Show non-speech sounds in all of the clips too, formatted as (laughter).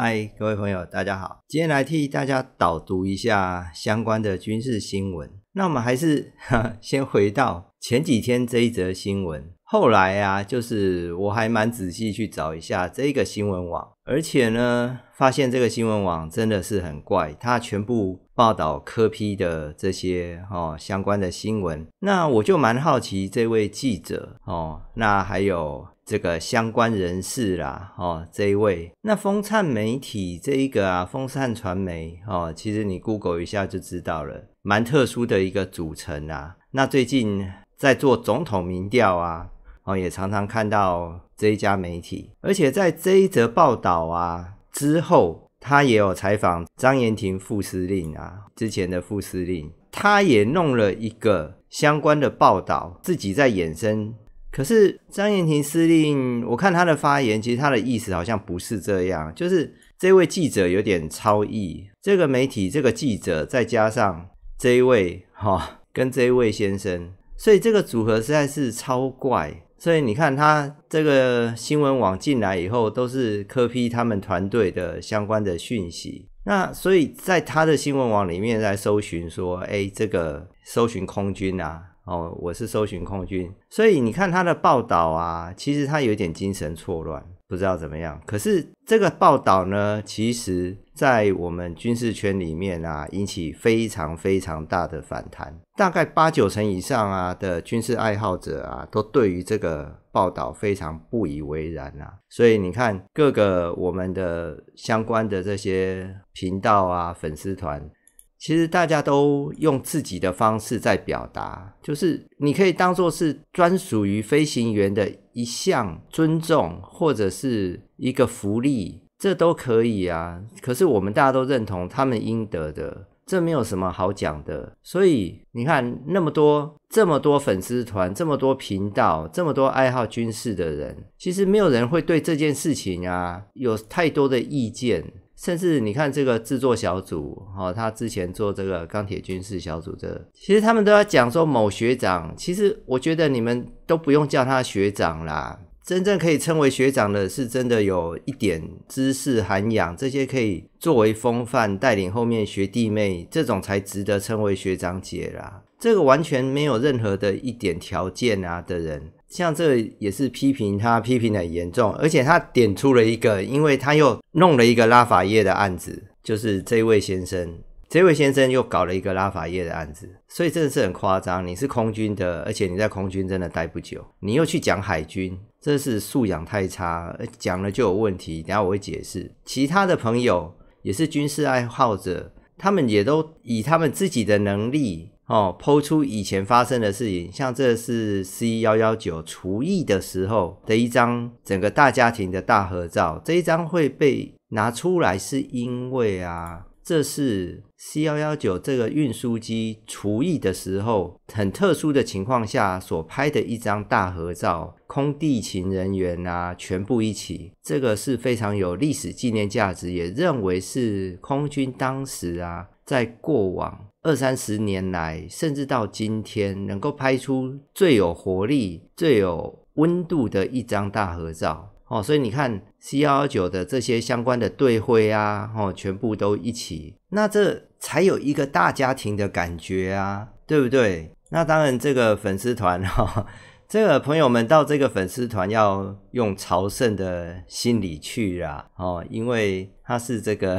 嗨，各位朋友，大家好。今天来替大家导读一下相关的军事新闻。那我们还是 (laughs) 先回到前几天这一则新闻。后来啊，就是我还蛮仔细去找一下这个新闻网，而且呢，发现这个新闻网真的是很怪，它全部报道科批的这些哦相关的新闻。那我就蛮好奇这位记者哦，那还有。这个相关人士啦，哦，这一位，那风灿媒体这一个啊，风灿传媒哦，其实你 Google 一下就知道了，蛮特殊的一个组成啊。那最近在做总统民调啊，哦，也常常看到这一家媒体，而且在这一则报道啊之后，他也有采访张延廷副司令啊，之前的副司令，他也弄了一个相关的报道，自己在衍生。可是张延亭司令，我看他的发言，其实他的意思好像不是这样。就是这位记者有点超意，这个媒体这个记者，再加上这一位哈，(laughs) 跟这一位先生，所以这个组合实在是超怪。所以你看他这个新闻网进来以后，都是科批他们团队的相关的讯息。那所以在他的新闻网里面来搜寻说，哎，这个搜寻空军啊。哦，我是搜寻空军，所以你看他的报道啊，其实他有点精神错乱，不知道怎么样。可是这个报道呢，其实，在我们军事圈里面啊，引起非常非常大的反弹，大概八九成以上啊的军事爱好者啊，都对于这个报道非常不以为然啊。所以你看各个我们的相关的这些频道啊、粉丝团。其实大家都用自己的方式在表达，就是你可以当做是专属于飞行员的一项尊重，或者是一个福利，这都可以啊。可是我们大家都认同他们应得的，这没有什么好讲的。所以你看那么多这么多粉丝团，这么多频道，这么多爱好军事的人，其实没有人会对这件事情啊有太多的意见。甚至你看这个制作小组，哦，他之前做这个钢铁军事小组的，其实他们都在讲说某学长。其实我觉得你们都不用叫他学长啦，真正可以称为学长的是真的有一点知识涵养，这些可以作为风范带领后面学弟妹，这种才值得称为学长姐啦。这个完全没有任何的一点条件啊的人。像这也是批评他，批评很严重，而且他点出了一个，因为他又弄了一个拉法叶的案子，就是这位先生，这位先生又搞了一个拉法叶的案子，所以真的是很夸张。你是空军的，而且你在空军真的待不久，你又去讲海军，这是素养太差，讲了就有问题。然下我会解释，其他的朋友也是军事爱好者，他们也都以他们自己的能力。哦，剖出以前发生的事情，像这是 C 幺幺九除役的时候的一张整个大家庭的大合照。这一张会被拿出来，是因为啊，这是 C 幺幺九这个运输机除役的时候，很特殊的情况下所拍的一张大合照，空地勤人员啊全部一起，这个是非常有历史纪念价值，也认为是空军当时啊在过往。二三十年来，甚至到今天，能够拍出最有活力、最有温度的一张大合照，哦，所以你看 C 幺幺九的这些相关的队徽啊，哦，全部都一起，那这才有一个大家庭的感觉啊，对不对？那当然，这个粉丝团哈。这个朋友们到这个粉丝团要用朝圣的心理去啦，哦，因为他是这个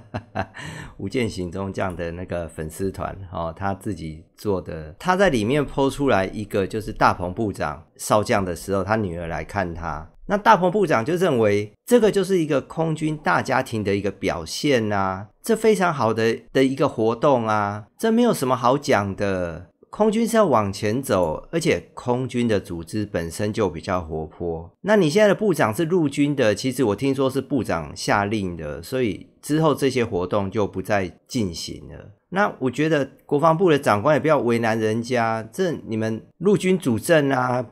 (laughs)《无间行中这样的那个粉丝团，哦，他自己做的，他在里面剖出来一个，就是大鹏部长少将的时候，他女儿来看他，那大鹏部长就认为这个就是一个空军大家庭的一个表现呐，这非常好的的一个活动啊，这没有什么好讲的。空军是要往前走，而且空军的组织本身就比较活泼。那你现在的部长是陆军的，其实我听说是部长下令的，所以之后这些活动就不再进行了。那我觉得国防部的长官也不要为难人家，这你们陆军主政啊，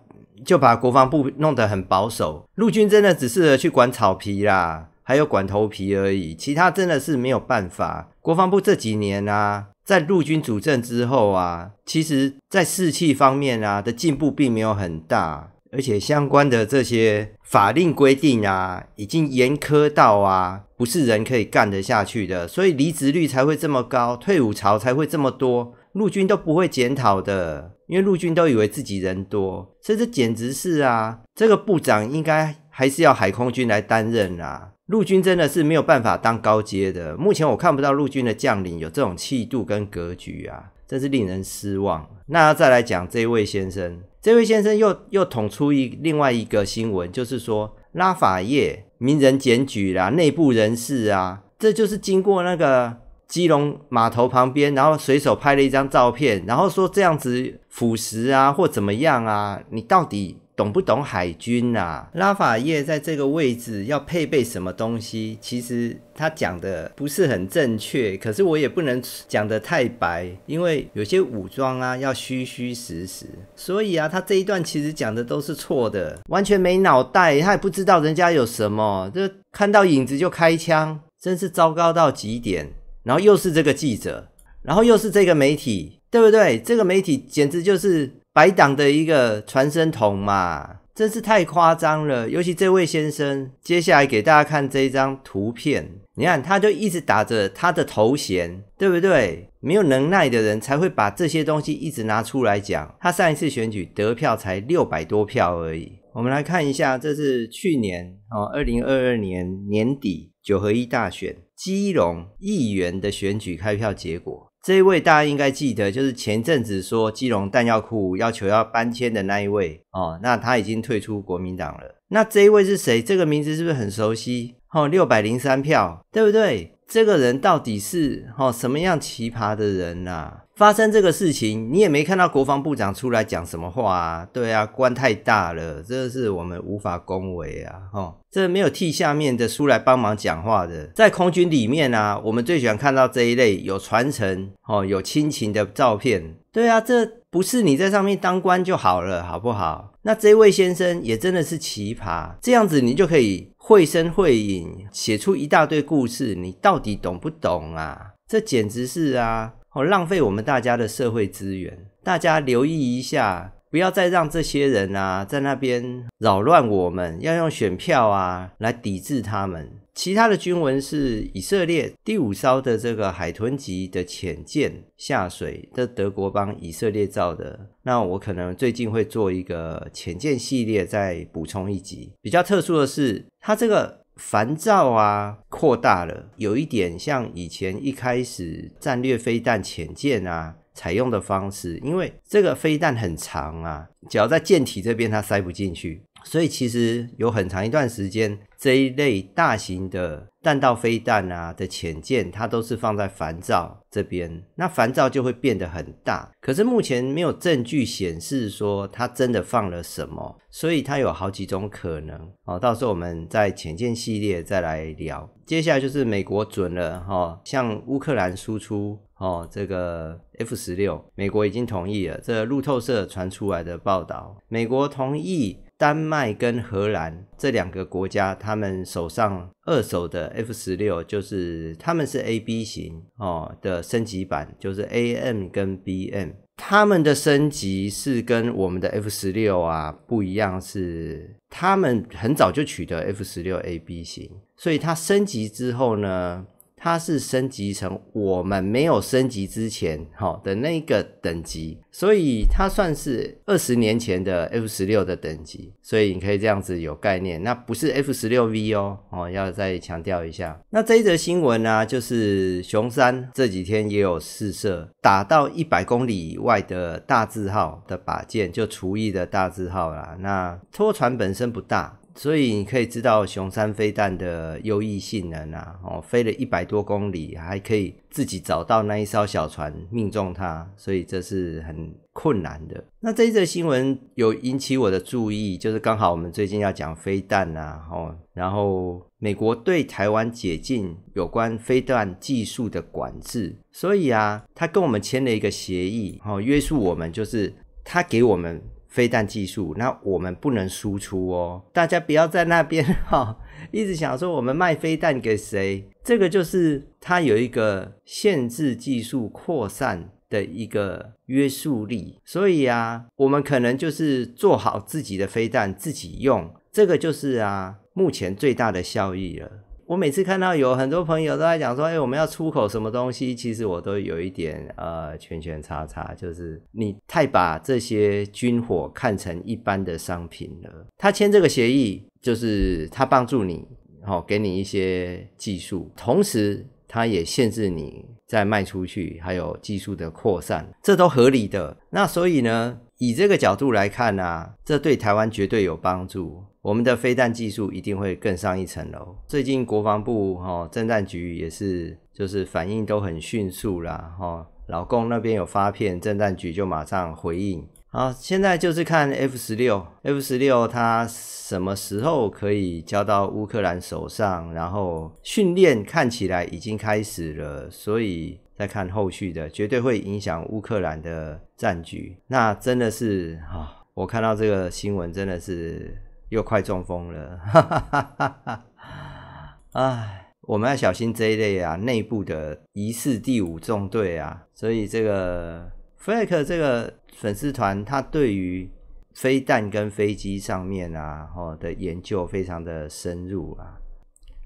就把国防部弄得很保守。陆军真的只是去管草皮啦，还有管头皮而已，其他真的是没有办法。国防部这几年啊。在陆军主政之后啊，其实，在士气方面啊的进步并没有很大，而且相关的这些法令规定啊，已经严苛到啊，不是人可以干得下去的，所以离职率才会这么高，退伍潮才会这么多，陆军都不会检讨的，因为陆军都以为自己人多，甚至简直是啊，这个部长应该还是要海空军来担任啊。陆军真的是没有办法当高阶的，目前我看不到陆军的将领有这种气度跟格局啊，真是令人失望。那再来讲这位先生，这位先生又又捅出一另外一个新闻，就是说拉法叶名人检举啦，内部人士啊，这就是经过那个基隆码头旁边，然后随手拍了一张照片，然后说这样子腐蚀啊或怎么样啊，你到底？懂不懂海军啊？拉法叶在这个位置要配备什么东西？其实他讲的不是很正确，可是我也不能讲的太白，因为有些武装啊要虚虚实实，所以啊，他这一段其实讲的都是错的，完全没脑袋，他也不知道人家有什么，就看到影子就开枪，真是糟糕到极点。然后又是这个记者，然后又是这个媒体，对不对？这个媒体简直就是。白党的一个传声筒嘛，真是太夸张了。尤其这位先生，接下来给大家看这一张图片，你看他就一直打着他的头衔，对不对？没有能耐的人才会把这些东西一直拿出来讲。他上一次选举得票才六百多票而已。我们来看一下，这是去年哦，二零二二年年底九合一大选基隆议员的选举开票结果。这一位大家应该记得，就是前阵子说基隆弹药库要求要搬迁的那一位哦，那他已经退出国民党了。那这一位是谁？这个名字是不是很熟悉？哦，六百零三票，对不对？这个人到底是哦什么样奇葩的人呐？发生这个事情，你也没看到国防部长出来讲什么话啊？对啊，官太大了，真的是我们无法恭维啊！哦，这没有替下面的出来帮忙讲话的。在空军里面啊，我们最喜欢看到这一类有传承、哦、有亲情的照片。对啊，这不是你在上面当官就好了，好不好？那这位先生也真的是奇葩，这样子你就可以。绘声绘影写出一大堆故事，你到底懂不懂啊？这简直是啊，好浪费我们大家的社会资源，大家留意一下。不要再让这些人啊在那边扰乱我们，要用选票啊来抵制他们。其他的军文是，以色列第五艘的这个海豚级的潜舰下水，这德国帮以色列造的。那我可能最近会做一个潜舰系列，再补充一集。比较特殊的是，它这个烦躁啊扩大了，有一点像以前一开始战略飞弹潜舰啊。采用的方式，因为这个飞弹很长啊，只要在舰体这边它塞不进去，所以其实有很长一段时间，这一类大型的。弹道飞弹啊的潜舰，它都是放在烦躁这边，那烦躁就会变得很大。可是目前没有证据显示说它真的放了什么，所以它有好几种可能哦。到时候我们在潜舰系列再来聊。接下来就是美国准了哈，向乌克兰输出哦这个 F 十六，美国已经同意了。这路透社传出来的报道，美国同意。丹麦跟荷兰这两个国家，他们手上二手的 F 十六，就是他们是 A B 型哦的升级版，就是 A M 跟 B M，他们的升级是跟我们的 F 十六啊不一样，是他们很早就取得 F 十六 A B 型，所以它升级之后呢。它是升级成我们没有升级之前哈的那个等级，所以它算是二十年前的 F 十六的等级，所以你可以这样子有概念。那不是 F 十六 V 哦，哦，要再强调一下。那这一则新闻呢，就是熊山这几天也有试射打到一百公里以外的大字号的靶舰，就除艺的大字号啦。那拖船本身不大。所以你可以知道熊三飞弹的优异性能啊，哦，飞了一百多公里，还可以自己找到那一艘小船命中它，所以这是很困难的。那这一则新闻有引起我的注意，就是刚好我们最近要讲飞弹啊，哦，然后美国对台湾解禁有关飞弹技术的管制，所以啊，他跟我们签了一个协议，哦，约束我们就是他给我们。飞弹技术，那我们不能输出哦，大家不要在那边 (laughs) 哈，一直想说我们卖飞弹给谁，这个就是它有一个限制技术扩散的一个约束力，所以啊，我们可能就是做好自己的飞弹自己用，这个就是啊目前最大的效益了。我每次看到有很多朋友都在讲说，哎，我们要出口什么东西？其实我都有一点呃，圈圈叉叉，就是你太把这些军火看成一般的商品了。他签这个协议，就是他帮助你，好给你一些技术，同时他也限制你再卖出去，还有技术的扩散，这都合理的。那所以呢，以这个角度来看呢，这对台湾绝对有帮助。我们的飞弹技术一定会更上一层楼。最近国防部哈政战局也是，就是反应都很迅速啦。哈，老共那边有发片，政战局就马上回应。好，现在就是看 F 十六，F 十六它什么时候可以交到乌克兰手上？然后训练看起来已经开始了，所以再看后续的，绝对会影响乌克兰的战局。那真的是哈，我看到这个新闻真的是。又快中风了，哈哈哈哈哈！哎，我们要小心这一类啊，内部的疑似第五纵队啊，所以这个 Frank 这个粉丝团，他对于飞弹跟飞机上面啊吼的研究非常的深入啊，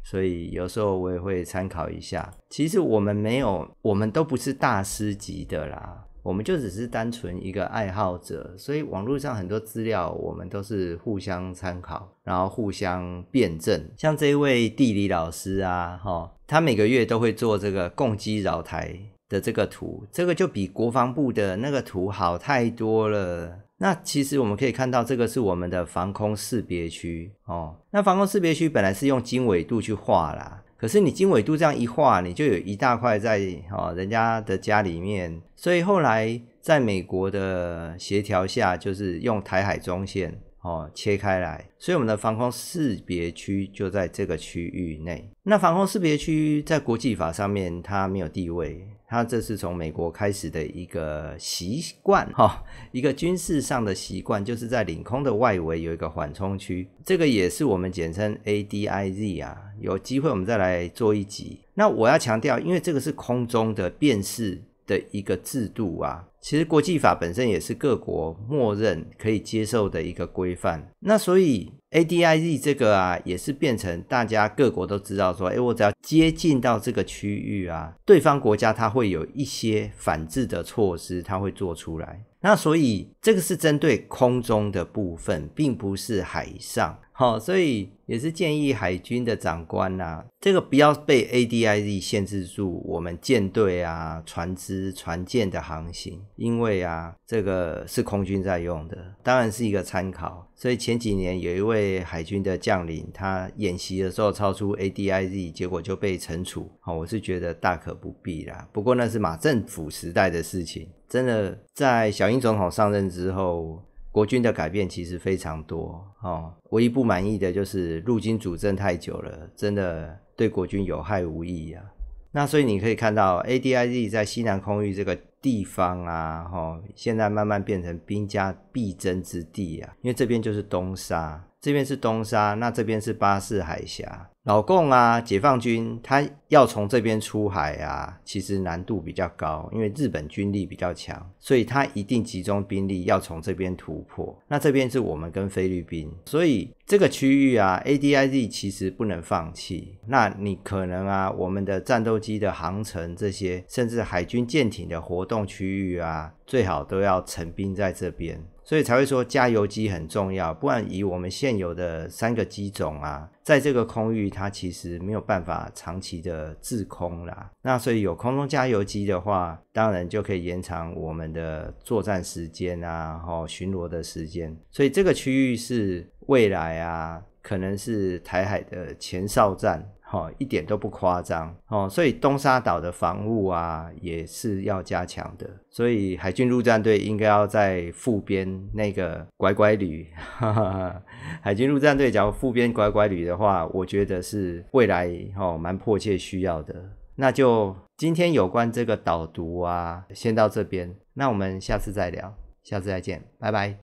所以有时候我也会参考一下。其实我们没有，我们都不是大师级的啦。我们就只是单纯一个爱好者，所以网络上很多资料，我们都是互相参考，然后互相辩证。像这一位地理老师啊，哈，他每个月都会做这个共基饶台的这个图，这个就比国防部的那个图好太多了。那其实我们可以看到，这个是我们的防空识别区哦。那防空识别区本来是用经纬度去画啦。可是你经纬度这样一画，你就有一大块在哦人家的家里面，所以后来在美国的协调下，就是用台海中线哦切开来，所以我们的防空识别区就在这个区域内。那防空识别区在国际法上面它没有地位。他这是从美国开始的一个习惯哈，一个军事上的习惯，就是在领空的外围有一个缓冲区，这个也是我们简称 ADIZ 啊，有机会我们再来做一集。那我要强调，因为这个是空中的辨识的一个制度啊。其实国际法本身也是各国默认可以接受的一个规范，那所以 A D I Z 这个啊，也是变成大家各国都知道说，哎，我只要接近到这个区域啊，对方国家它会有一些反制的措施，它会做出来。那所以这个是针对空中的部分，并不是海上。好，所以也是建议海军的长官呐，这个不要被 ADIZ 限制住我们舰队啊、船只、船舰的航行，因为啊，这个是空军在用的，当然是一个参考。所以前几年有一位海军的将领，他演习的时候超出 ADIZ，结果就被惩处。好，我是觉得大可不必啦。不过那是马政府时代的事情，真的在小英总统上任之后。国军的改变其实非常多哦，唯一不满意的就是陆军主政太久了，真的对国军有害无益啊。那所以你可以看到，A D I D 在西南空域这个地方啊，哦，现在慢慢变成兵家必争之地啊，因为这边就是东沙，这边是东沙，那这边是巴士海峡，老共啊，解放军他。要从这边出海啊，其实难度比较高，因为日本军力比较强，所以他一定集中兵力要从这边突破。那这边是我们跟菲律宾，所以这个区域啊，ADID 其实不能放弃。那你可能啊，我们的战斗机的航程这些，甚至海军舰艇的活动区域啊，最好都要成兵在这边，所以才会说加油机很重要。不然以我们现有的三个机种啊，在这个空域它其实没有办法长期的。呃，滞空啦，那所以有空中加油机的话，当然就可以延长我们的作战时间啊，和巡逻的时间。所以这个区域是未来啊。可能是台海的前哨战，哈，一点都不夸张哦。所以东沙岛的防务啊，也是要加强的。所以海军陆战队应该要在附编那个拐拐旅，(laughs) 海军陆战队假如附编拐拐旅的话，我觉得是未来哈蛮迫切需要的。那就今天有关这个导读啊，先到这边。那我们下次再聊，下次再见，拜拜。